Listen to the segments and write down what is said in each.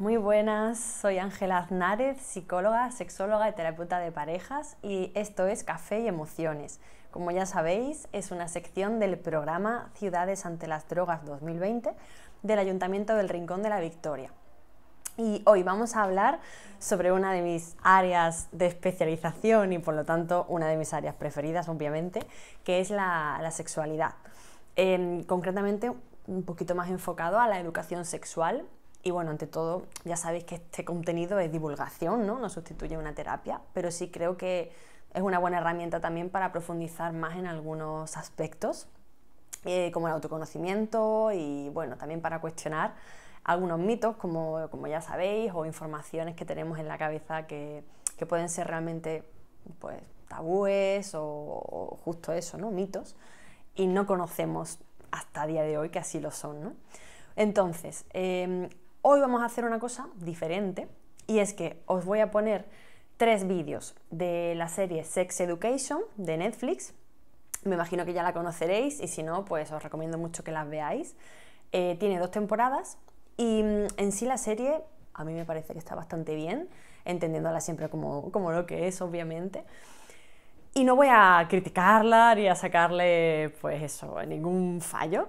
Muy buenas, soy Ángela Aznárez, psicóloga, sexóloga y terapeuta de parejas y esto es Café y Emociones. Como ya sabéis, es una sección del programa Ciudades ante las Drogas 2020 del Ayuntamiento del Rincón de la Victoria. Y hoy vamos a hablar sobre una de mis áreas de especialización y por lo tanto una de mis áreas preferidas, obviamente, que es la, sexualidad. concretamente, un poquito más enfocado a la educación sexual y bueno, ante todo, ya sabéis que este contenido es divulgación, ¿no? No sustituye una terapia, pero sí creo que es una buena herramienta también para profundizar más en algunos aspectos, eh, como el autoconocimiento y bueno, también para cuestionar algunos mitos, como, ya sabéis, o informaciones que tenemos en la cabeza que, pueden ser realmente pues, tabúes o, justo eso, ¿no? Mitos, y no conocemos hasta día de hoy que así lo son, ¿no? Entonces, em, Hoy vamos a hacer una cosa diferente y es que os voy a poner tres vídeos de la serie Sex Education de Netflix. Me imagino que ya la conoceréis y si no, pues os recomiendo mucho que las veáis. Eh, tiene dos temporadas y mm, en sí la serie a mí me parece que está bastante bien, entendiéndola siempre como, como lo que es, obviamente. Y no voy a criticarla ni a sacarle, pues eso, ningún fallo,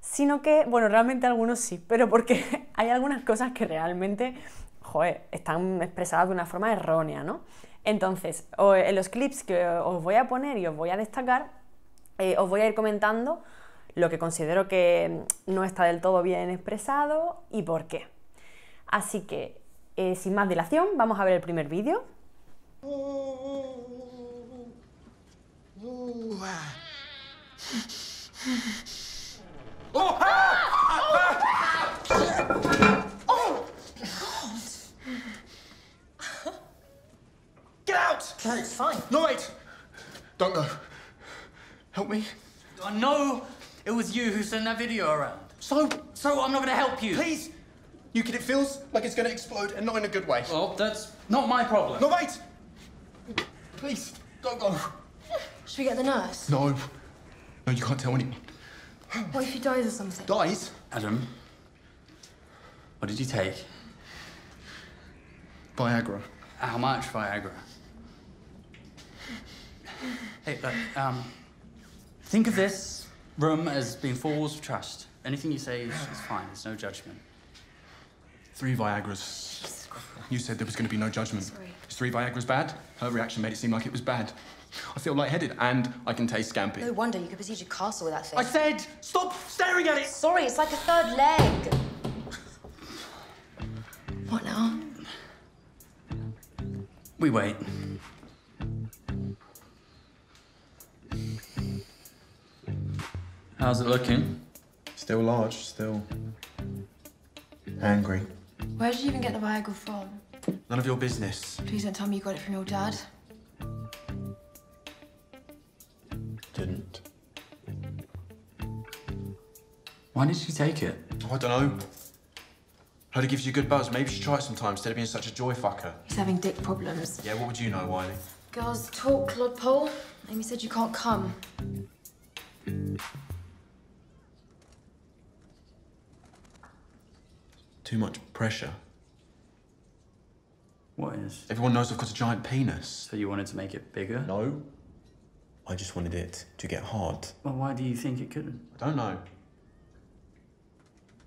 sino que, bueno, realmente algunos sí, pero porque hay algunas cosas que realmente, joder, están expresadas de una forma errónea, ¿no? Entonces, eh, en los clips que os voy a poner y os voy a destacar, eh, os voy a ir comentando lo que considero que mm, no está del todo bien expresado y por qué. Así que, eh, sin más dilación, vamos a ver el primer vídeo. Oh! Ah! Ah! Oh! God! Get out! Okay. It's fine. No, wait! Don't go. Help me. I know it was you who sent that video around. So? So I'm not gonna help you. Please! You kid, it feels like it's gonna explode and not in a good way. Well, that's not my problem. No, wait! Please, don't go. Should we get the nurse? No. No, you can't tell anyone. What if he dies or something? Dies? Adam, what did you take? Viagra. How much Viagra? hey, look, um, think of this room as being four walls of trust. Anything you say is, is fine. There's no judgment. Three Viagras. You said there was going to be no judgment. Sorry. Is three Viagra's bad? Her reaction made it seem like it was bad. I feel lightheaded and I can taste scampi. No wonder you could besiege a castle with that thing. I said, stop staring at it! Sorry, it's like a third leg. What now? We wait. How's it looking? Still large, still angry. Where did you even get the Viagra from? None of your business. Please don't tell me you got it from your dad. Didn't. Why did she take it? Oh, I don't know. Heard it gives you good buzz. Maybe she should try it sometime instead of being such a joy fucker. He's having dick problems. Yeah, what would you know, Wiley? Girls talk, Clodpole. Amy said you can't come. Too much pressure. What is? Everyone knows I've got a giant penis. So you wanted to make it bigger? No. I just wanted it to get hard. Well, why do you think it couldn't? I don't know. I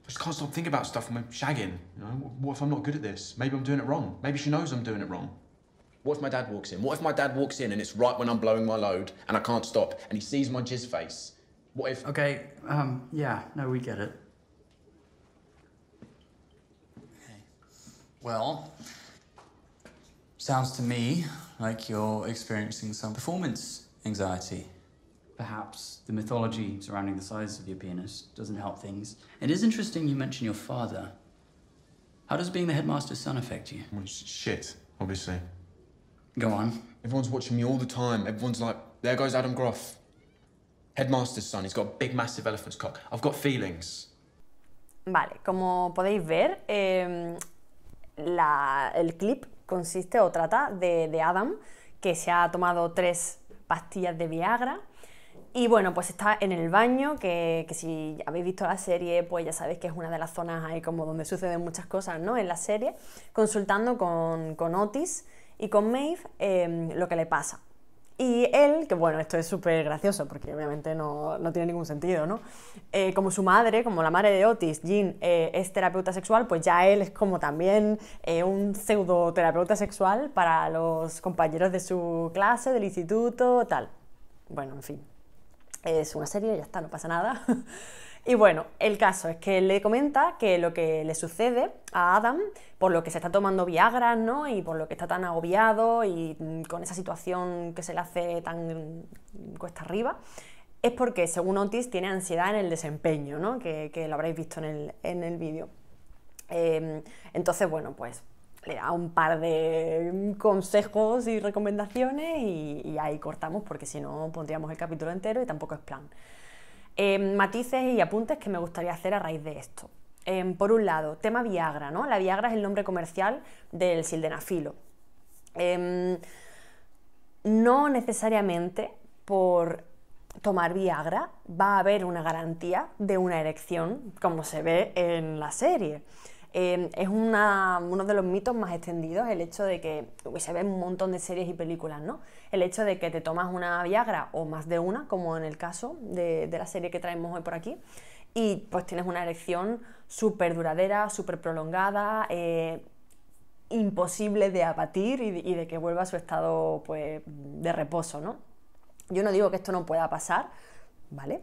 just can't stop thinking about stuff when we're shagging. You know, what if I'm not good at this? Maybe I'm doing it wrong. Maybe she knows I'm doing it wrong. What if my dad walks in? What if my dad walks in and it's right when I'm blowing my load and I can't stop and he sees my jizz face? What if... Okay, um, yeah, no, we get it. Okay. Well, Sounds to me like you're experiencing some performance anxiety. Perhaps the mythology surrounding the size of your penis doesn't help things. It is interesting you mention your father. How does being the headmaster's son affect you? Well, shit, obviously. Go on. Everyone's watching me all the time. Everyone's like, there goes Adam Groff. Headmaster's son, he's got a big, massive elephant's cock. I've got feelings. Vale, como podéis ver, eh, la, el clip consiste o trata de, Adam, que se ha tomado tres pastillas de Viagra. Y bueno, pues está en el baño, que, si habéis visto la serie, pues ya sabéis que es una de las zonas ahí como donde suceden muchas cosas, ¿no? En la serie, consultando con, Otis y con Maeve em, lo que le pasa. Y él, que bueno, esto es súper gracioso porque obviamente no, tiene ningún sentido, ¿no? Eh, como su madre, como la madre de Otis, Jean, eh, es terapeuta sexual, pues ya él es como también eh, un un terapeuta sexual para los compañeros de su clase, del instituto, tal. Bueno, en fin. Es una serie, ya está, no pasa nada. Y bueno, el caso es que le comenta que lo que le sucede a Adam, por lo que se está tomando Viagra, ¿no? Y por lo que está tan agobiado y mm, con esa situación que se le hace tan cuesta arriba, es porque, según Otis, tiene ansiedad en el desempeño, ¿no? Que, lo habréis visto en el, vídeo. Em, entonces, bueno, pues le da un par de consejos y recomendaciones y ahí cortamos porque si no pondríamos el capítulo entero y tampoco es plan. Em, matices y apuntes que me gustaría hacer a raíz de esto. Em, por un lado, tema Viagra, ¿no? La Viagra es el nombre comercial del sildenafilo. Em, no necesariamente por tomar Viagra va a haber una garantía de una erección, como se ve en la serie. Em, es uno de los mitos más extendidos, el hecho de que se ven un montón de series y películas, ¿no? El hecho de que te tomas una Viagra o más de una, como en el caso de, la serie que traemos hoy por aquí, y pues tienes una erección súper duradera, súper prolongada, eh, imposible de abatir y de, que vuelva a su estado pues, de reposo, ¿no? Yo no digo que esto no pueda pasar, ¿vale?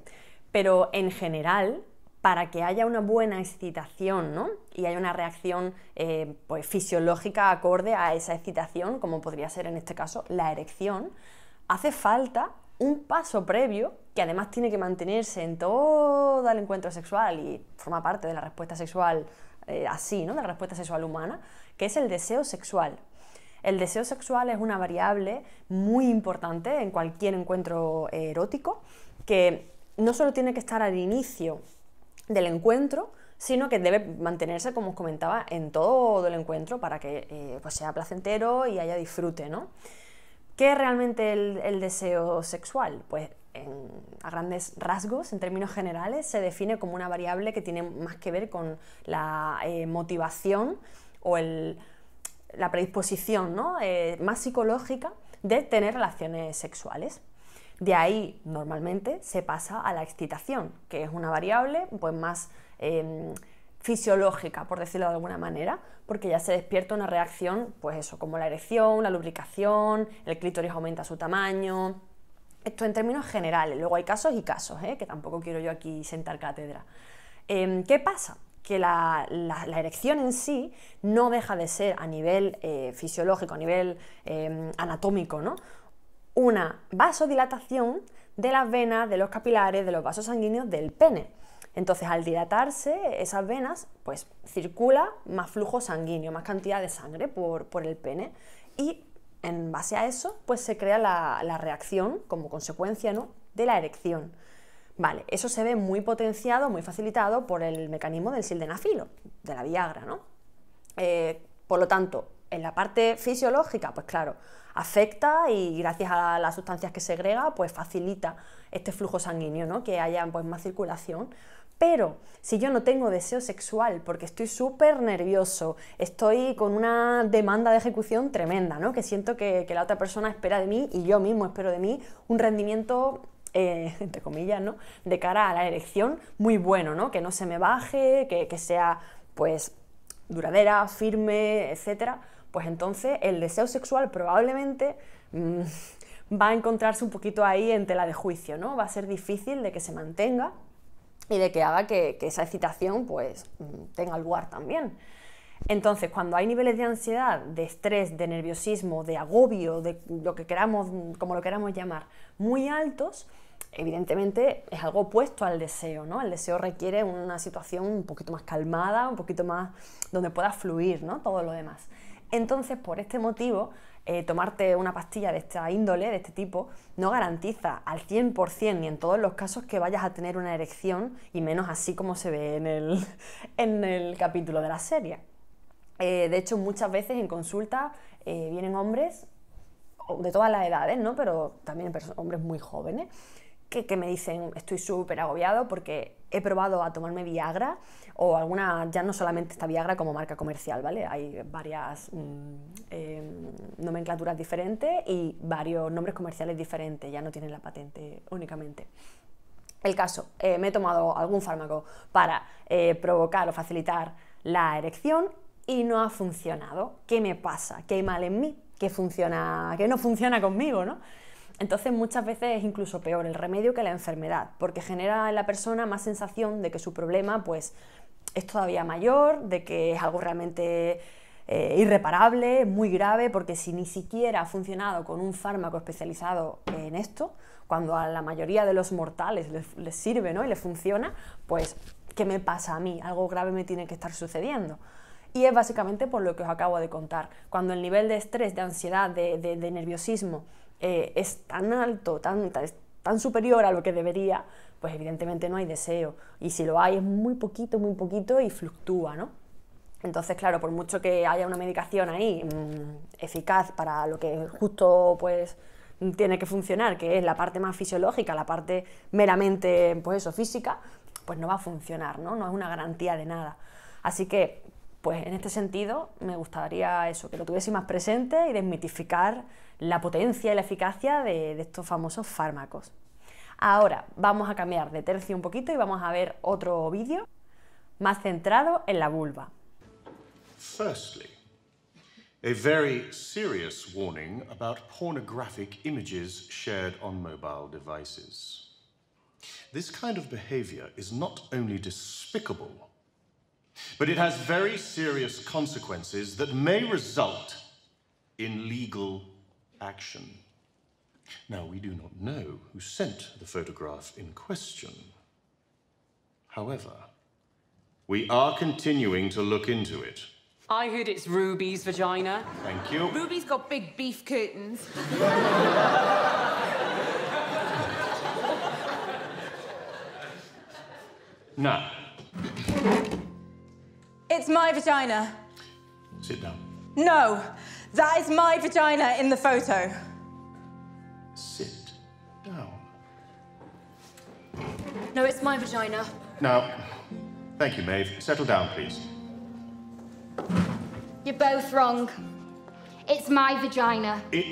Pero en general, para que haya una buena excitación y haya una reacción eh, pues, fisiológica acorde a esa excitación, como podría ser en este caso la erección, hace falta un paso previo que además tiene que mantenerse en todo el encuentro sexual y forma parte de la respuesta sexual eh, así, ¿no? de la respuesta sexual humana, que es el deseo sexual. El deseo sexual es una variable muy importante en cualquier encuentro eh, erótico que no solo tiene que estar al inicio del encuentro, sino que debe mantenerse, como os comentaba, en todo el encuentro para que eh, pues sea placentero y haya disfrute, ¿no? ¿Qué es realmente el, deseo sexual? Pues a grandes rasgos, en términos generales, se define como una variable que tiene más que ver con la eh, motivación o la predisposición ¿no? Eh, más psicológica de tener relaciones sexuales. De ahí normalmente se pasa a la excitación, que es una variable pues, más em, fisiológica, por decirlo de alguna manera, porque ya se despierta una reacción, pues eso, como la erección, la lubricación, el clítoris aumenta su tamaño. Esto en términos generales, luego hay casos y casos, ¿eh? que tampoco quiero yo aquí sentar cátedra. Em, ¿Qué pasa? que la, erección en sí no deja de ser a nivel eh, fisiológico, a nivel em, anatómico, ¿no? una vasodilatación de las venas, de los capilares, de los vasos sanguíneos del pene. Entonces, al dilatarse esas venas, pues circula más flujo sanguíneo, más cantidad de sangre por, el pene y en base a eso, pues se crea la, reacción como consecuencia ¿no? de la erección. Vale, eso se ve muy potenciado, muy facilitado por el mecanismo del sildenafilo, de la Viagra, ¿no? Eh, por lo tanto, en la parte fisiológica, pues claro, afecta y gracias a las sustancias que segrega, pues facilita este flujo sanguíneo, ¿no? que haya pues, más circulación. Pero si yo no tengo deseo sexual porque estoy súper nervioso, estoy con una demanda de ejecución tremenda, ¿no? que siento que, la otra persona espera de mí y yo mismo espero de mí un rendimiento, eh, entre comillas, ¿no? de cara a la erección muy bueno, ¿no? que no se me baje, que, que sea pues duradera, firme, etcétera pues entonces el deseo sexual probablemente mm, va a encontrarse un poquito ahí en tela de juicio, ¿no? Va a ser difícil de que se mantenga y de que haga que, esa excitación pues mm, tenga lugar también. Entonces, cuando hay niveles de ansiedad, de estrés, de nerviosismo, de agobio, de lo que queramos, mm, como lo queramos llamar, muy altos, evidentemente es algo opuesto al deseo, ¿no? El deseo requiere una situación un poquito más calmada, un poquito más donde pueda fluir, ¿no? Todo lo demás. Entonces, por este motivo, eh, tomarte una pastilla de esta índole, de este tipo, no garantiza al 100% ni en todos los casos que vayas a tener una erección, y menos así como se ve en el, capítulo de la serie. Eh, de hecho, muchas veces en consulta eh, vienen hombres de todas las edades, ¿no? Pero también hombres muy jóvenes que, me dicen estoy súper agobiado porque he probado a tomarme Viagra o alguna, ya no solamente está Viagra como marca comercial, ¿vale? Hay varias mm, em, nomenclaturas diferentes y varios nombres comerciales diferentes, ya no tienen la patente únicamente. El caso, eh, me he tomado algún fármaco para eh, provocar o facilitar la erección y no ha funcionado. ¿Qué me pasa? ¿Qué hay mal en mí? ¿Qué funciona? ¿Qué no funciona conmigo, no? Entonces muchas veces es incluso peor el remedio que la enfermedad, porque genera en la persona más sensación de que su problema pues, es todavía mayor, de que es algo realmente eh, irreparable, muy grave, porque si ni siquiera ha funcionado con un fármaco especializado en esto, cuando a la mayoría de los mortales les, sirve ¿no? y les funciona, pues ¿qué me pasa a mí? Algo grave me tiene que estar sucediendo. Y es básicamente por lo que os acabo de contar. Cuando el nivel de estrés, de ansiedad, de nerviosismo eh, es tan alto, tan, tan superior a lo que debería, pues evidentemente no hay deseo. Y si lo hay es muy poquito, muy poquito y fluctúa, ¿no? Entonces, claro, por mucho que haya una medicación ahí mm, eficaz para lo que justo pues tiene que funcionar, que es la parte más fisiológica, la parte meramente pues eso, física, pues no va a funcionar, ¿no? No es una garantía de nada. Así que pues en este sentido me gustaría eso, que lo tuviese más presente y desmitificar la potencia y la eficacia de, estos famosos fármacos. Ahora vamos a cambiar de tercio un poquito y vamos a ver otro vídeo más centrado en la vulva. Firstly, a very serious warning about pornographic images shared on mobile devices. This kind of behavior is not only despicable but it has very serious consequences that may result in legal action. Now, we do not know who sent the photograph in question. However, we are continuing to look into it. I heard it's Ruby's vagina. Thank you. Ruby's got big beef curtains. now, it's my vagina. Sit down. No, that is my vagina in the photo. Sit down. No, it's my vagina. Now, thank you, Maeve. Settle down, please. You're both wrong. It's my vagina. It...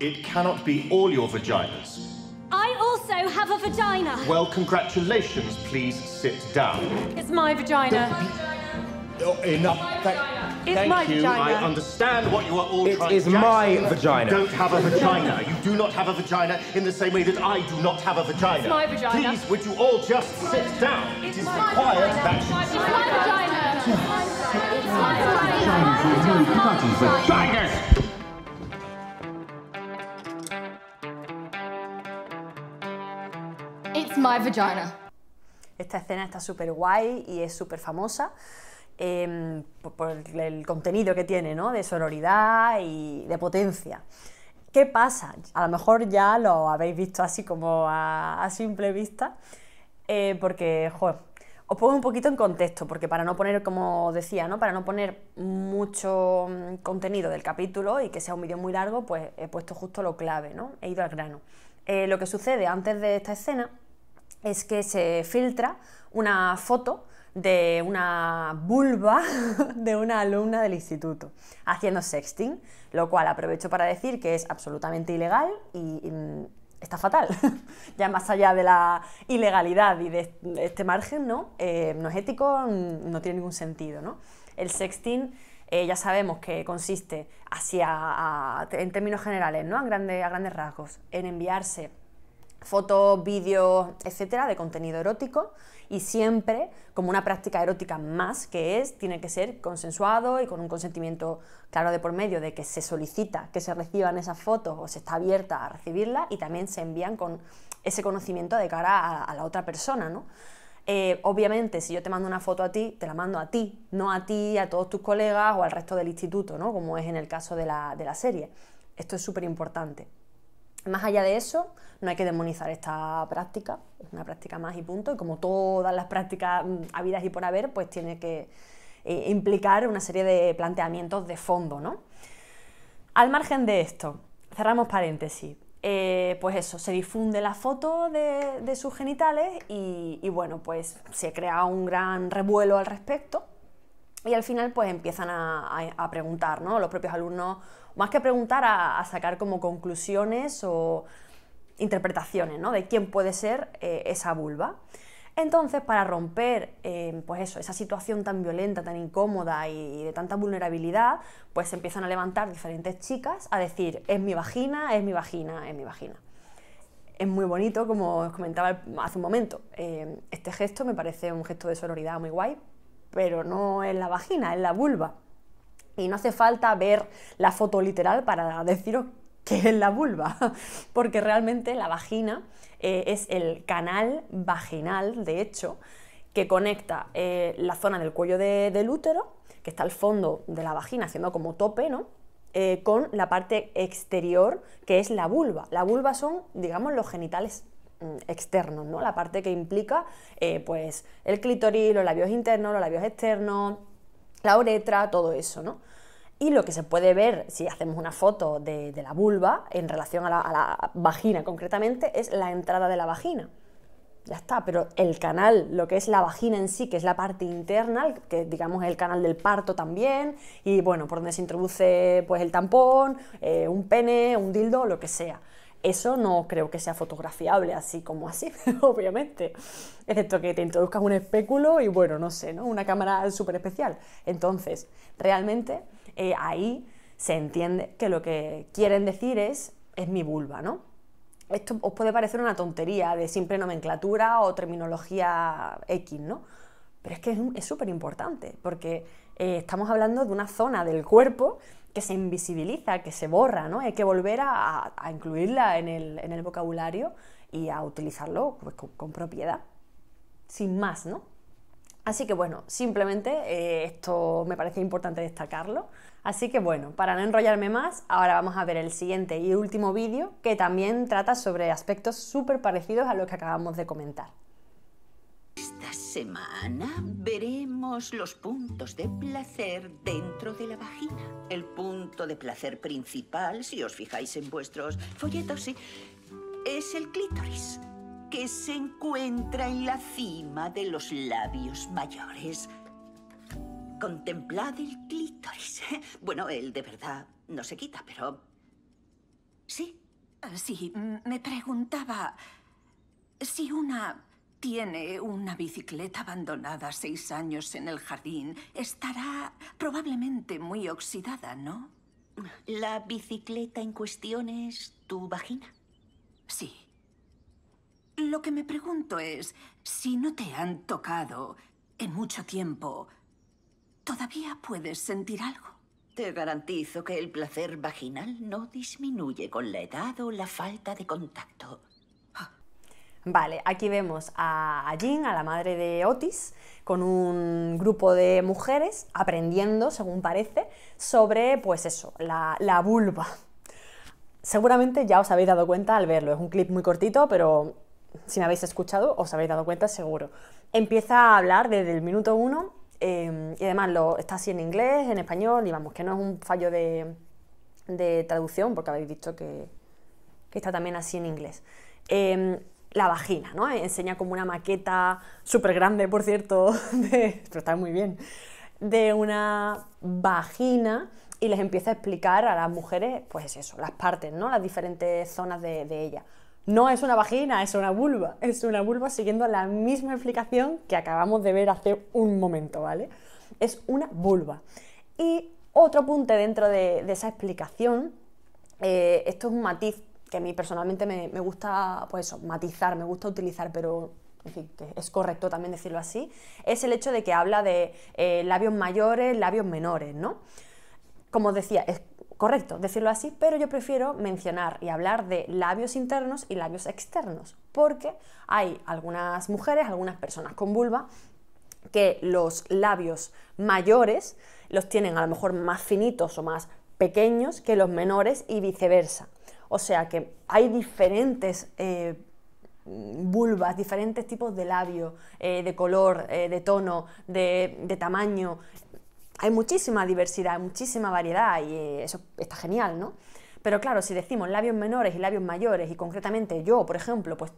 it cannot be all your vaginas. I also have a vagina. Well, congratulations. Please sit down. It's my vagina. Oh, enough. Thank, it's thank you. Vagina. I understand what you are all it trying to It is my vagina. You don't have a vagina. You do not have a vagina in the same way that I do not have a vagina. It's my vagina. Please, would you all just it's sit down? It's it is required that you... It's my vagina. It's my vagina. It's my vagina. It's my vagina. It's my vagina. Esta escena está súper guay y es súper famosa. Em, por, el, contenido que tiene, ¿no? De sonoridad y de potencia. ¿Qué pasa? A lo mejor ya lo habéis visto así como a, simple vista, eh, porque, joder, os pongo un poquito en contexto, porque para no poner, como decía, Para no poner mucho mm, contenido del capítulo y que sea un vídeo muy largo, pues he puesto justo lo clave, ¿no? He ido al grano. Eh, lo que sucede antes de esta escena es que se filtra una foto de una vulva de una alumna del instituto haciendo sexting, lo cual aprovecho para decir que es absolutamente ilegal y, mm, está fatal. ya más allá de la ilegalidad y de este margen, ¿no? Eh, no es ético, mm, no tiene ningún sentido, El sexting eh, ya sabemos que consiste hacia, a, en términos generales, ¿no? A, a grandes rasgos, en enviarse fotos, vídeos, etcétera, de contenido erótico y siempre, como una práctica erótica más que es, tiene que ser consensuado y con un consentimiento claro de por medio de que se solicita que se reciban esas fotos o se está abierta a recibirlas y también se envían con ese conocimiento de cara a, la otra persona, ¿no? Eh, obviamente, si yo te mando una foto a ti, te la mando a ti, no a ti, a todos tus colegas o al resto del instituto, ¿no? Como es en el caso de la, de la serie. Esto es súper importante. Más allá de eso, no hay que demonizar esta práctica, es una práctica más y punto, y como todas las prácticas mm, habidas y por haber, pues tiene que eh, implicar una serie de planteamientos de fondo, ¿no? Al margen de esto, cerramos paréntesis, eh, pues eso, se difunde la foto de, sus genitales y, bueno, pues se crea un gran revuelo al respecto y al final pues empiezan a, preguntar, ¿no? Los propios alumnos, más que preguntar, a, sacar como conclusiones o interpretaciones, ¿no? De quién puede ser eh, esa vulva. Entonces, para romper em, pues eso, esa situación tan violenta, tan incómoda y, de tanta vulnerabilidad, pues empiezan a levantar diferentes chicas a decir, es mi vagina, es mi vagina, es mi vagina. Es muy bonito, como os comentaba hace un momento. Em, este gesto me parece un gesto de sonoridad muy guay, pero no en la vagina, en la vulva. Y no hace falta ver la foto literal para deciros que es la vulva, porque realmente la vagina eh, es el canal vaginal, de hecho, que conecta eh, la zona del cuello del útero, que está al fondo de la vagina, haciendo como tope, ¿no? Eh, con la parte exterior, que es la vulva. La vulva son, digamos, los genitales Mm, externos, ¿no? La parte que implica eh, pues el clítoris, los labios internos, los labios externos, la uretra, todo eso, ¿no? Y lo que se puede ver si hacemos una foto de, la vulva en relación a la, vagina concretamente es la entrada de la vagina. Ya está, pero el canal, lo que es la vagina en sí, que es la parte interna, que digamos es el canal del parto también, y bueno, por donde se introduce pues el tampón, eh, un pene, un dildo, lo que sea. Eso no creo que sea fotografiable así como así, obviamente. Excepto que te introduzcas un espéculo y bueno, no sé, ¿no? Una cámara súper especial. Entonces, realmente eh, ahí se entiende que lo que quieren decir es, es mi vulva, ¿no? Esto os puede parecer una tontería de simple nomenclatura o terminología X, ¿no? Pero es que es súper importante, porque eh, estamos hablando de una zona del cuerpo que se invisibiliza, que se borra, ¿no? Hay que volver a, incluirla en el, vocabulario y a utilizarlo pues, con, propiedad, sin más, ¿no? Así que bueno, simplemente eh, esto me parece importante destacarlo. Así que bueno, para no enrollarme más, ahora vamos a ver el siguiente y último vídeo que también trata sobre aspectos súper parecidos a los que acabamos de comentar semana veremos los puntos de placer dentro de la vagina. El punto de placer principal, si os fijáis en vuestros folletos, sí, ¿eh? es el clítoris, que se encuentra en la cima de los labios mayores. Contemplad el clítoris. ¿eh? Bueno, él de verdad no se quita, pero... Sí. Eh, sí, me preguntaba si una tiene una bicicleta abandonada seis años en el jardín. Estará probablemente muy oxidada, ¿no? ¿La bicicleta en cuestión es tu vagina? Sí. Lo que me pregunto es, si no te han tocado en mucho tiempo, ¿todavía puedes sentir algo? Te garantizo que el placer vaginal no disminuye con la edad o la falta de contacto. Vale, aquí vemos a Jean, a la madre de Otis, con un grupo de mujeres aprendiendo, según parece, sobre, pues eso, la, vulva. Seguramente ya os habéis dado cuenta al verlo, es un clip muy cortito, pero si me habéis escuchado os habéis dado cuenta seguro. Empieza a hablar desde el minuto uno em, y además lo, está así en inglés, en español, y vamos, que no es un fallo de, traducción, porque habéis visto que, está también así en inglés. Em, la vagina, ¿no? Enseña como una maqueta súper grande, por cierto, pero está muy bien, de una vagina y les empieza a explicar a las mujeres, pues eso, las partes, ¿no? Las diferentes zonas de, ella. No es una vagina, es una vulva, es una vulva siguiendo la misma explicación que acabamos de ver hace un momento, ¿vale? Es una vulva. Y otro punto dentro de, esa explicación, eh, esto es un matiz que a mí personalmente me, gusta pues matizar, me gusta utilizar, pero es correcto también decirlo así, es el hecho de que habla de eh, labios mayores, labios menores, ¿no? Como decía, es correcto decirlo así, pero yo prefiero mencionar y hablar de labios internos y labios externos, porque hay algunas mujeres, algunas personas con vulva, que los labios mayores los tienen a lo mejor más finitos o más pequeños que los menores y viceversa. O sea que hay diferentes eh, vulvas, diferentes tipos de labios, eh, de color, eh, de tono, de, tamaño. Hay muchísima diversidad, muchísima variedad y eso está genial, ¿no? Pero claro, si decimos labios menores y labios mayores, y concretamente yo, por ejemplo, pues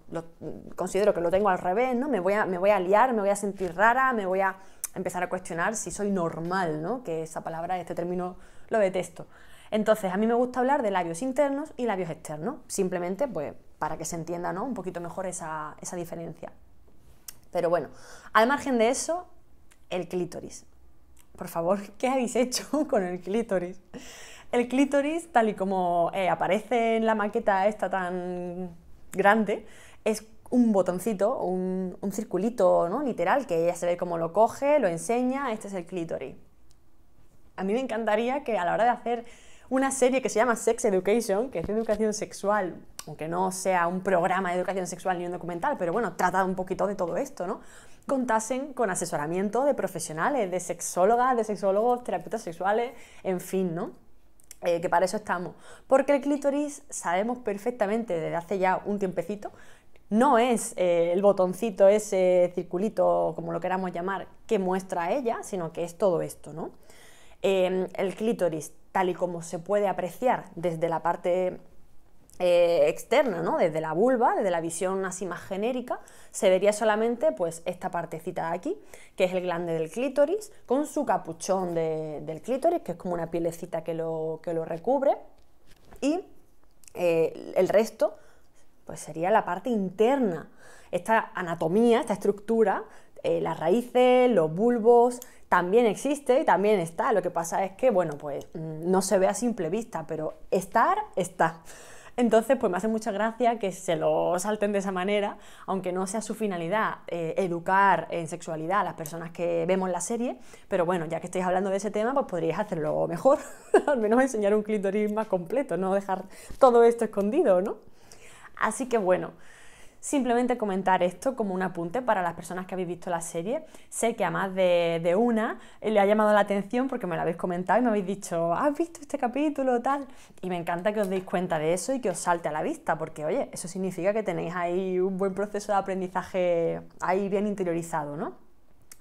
considero que lo tengo al revés, ¿no? Me voy, a, me liar, me voy a sentir rara, me voy a empezar a cuestionar si soy normal, ¿no? Que esa palabra, este término, lo detesto. Entonces, a mí me gusta hablar de labios internos y labios externos, simplemente pues, para que se entienda un poquito mejor esa, diferencia. Pero bueno, al margen de eso, el clítoris. Por favor, ¿qué habéis hecho con el clítoris? El clítoris, tal y como eh, aparece en la maqueta esta tan grande, es un botoncito, un, circulito, ¿no? Literal, que ella se ve cómo lo coge, lo enseña, este es el clítoris. A mí me encantaría que a la hora de hacer una serie que se llama Sex Education, que es educación sexual, aunque no sea un programa de educación sexual ni un documental, pero bueno, trata un poquito de todo esto, ¿no? Contasen con asesoramiento de profesionales, de sexólogas, de sexólogos, terapeutas sexuales, en fin, ¿no? Eh, que para eso estamos. Porque el clítoris sabemos perfectamente desde hace ya un tiempecito no es eh, el botoncito, ese circulito, como lo queramos llamar, que muestra ella, sino que es todo esto, ¿no? Eh, el clítoris tal y como se puede apreciar desde la parte eh, externa, ¿no? desde la vulva, desde la visión así más genérica, se vería solamente pues, esta partecita de aquí, que es el glande del clítoris, con su capuchón del clítoris, que es como una pielecita que lo, que lo recubre, y eh, el resto pues sería la parte interna. Esta anatomía, esta estructura, eh, las raíces, los bulbos, también existe y también está. Lo que pasa es que, bueno, pues mm, no se ve a simple vista, pero estar está. Entonces, pues me hace mucha gracia que se lo salten de esa manera, aunque no sea su finalidad eh, educar en sexualidad a las personas que vemos la serie, pero bueno, ya que estáis hablando de ese tema, pues podríais hacerlo mejor, al menos enseñar un clitoris más completo, no dejar todo esto escondido, ¿no? Así que bueno, Simplemente comentar esto como un apunte para las personas que habéis visto la serie. Sé que a más de, una le ha llamado la atención porque me lo habéis comentado y me habéis dicho, ¿has visto este capítulo tal? Y me encanta que os deis cuenta de eso y que os salte a la vista, porque oye, eso significa que tenéis ahí un buen proceso de aprendizaje ahí bien interiorizado, ¿no?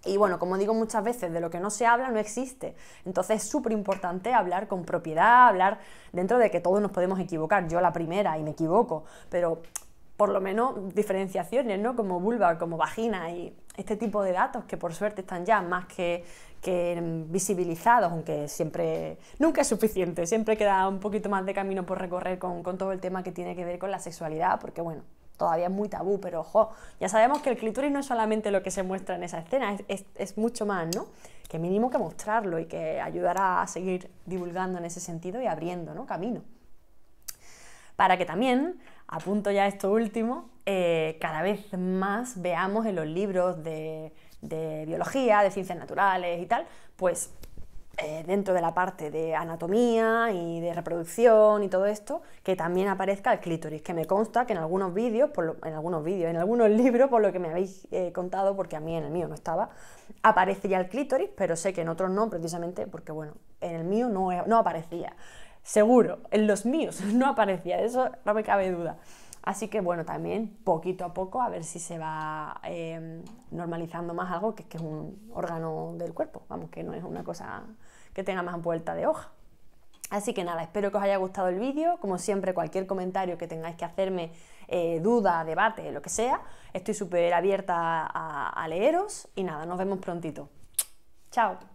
Y bueno, como digo muchas veces, de lo que no se habla no existe. Entonces es súper importante hablar con propiedad, hablar dentro de que todos nos podemos equivocar. Yo la primera y me equivoco, pero por lo menos diferenciaciones, ¿no? Como vulva, como vagina y este tipo de datos que por suerte están ya más que, visibilizados, aunque siempre, nunca es suficiente, siempre queda un poquito más de camino por recorrer con, todo el tema que tiene que ver con la sexualidad, porque bueno, todavía es muy tabú, pero ojo, ya sabemos que el clítoris no es solamente lo que se muestra en esa escena, es, mucho más, ¿no? Que mínimo que mostrarlo y que ayudará a seguir divulgando en ese sentido y abriendo, ¿no? Camino. Para que también apunto ya esto último, eh, cada vez más veamos en los libros de, biología, de ciencias naturales y tal, pues eh, dentro de la parte de anatomía y de reproducción y todo esto, que también aparezca el clítoris, que me consta que en algunos vídeos, en algunos vídeos, en algunos libros, por lo que me habéis eh, contado, porque a mí en el mío no estaba, aparece ya el clítoris, pero sé que en otros no, precisamente porque, bueno, en el mío no aparecía seguro, en los míos no aparecía, eso no me cabe duda. Así que bueno, también poquito a poco a ver si se va em, normalizando más algo que, que es un órgano del cuerpo, vamos, que no es una cosa que tenga más vuelta de hoja. Así que nada, espero que os haya gustado el vídeo. Como siempre, cualquier comentario que tengáis que hacerme, eh, duda, debate, lo que sea, estoy súper abierta a leeros. Y nada, nos vemos prontito. Chao.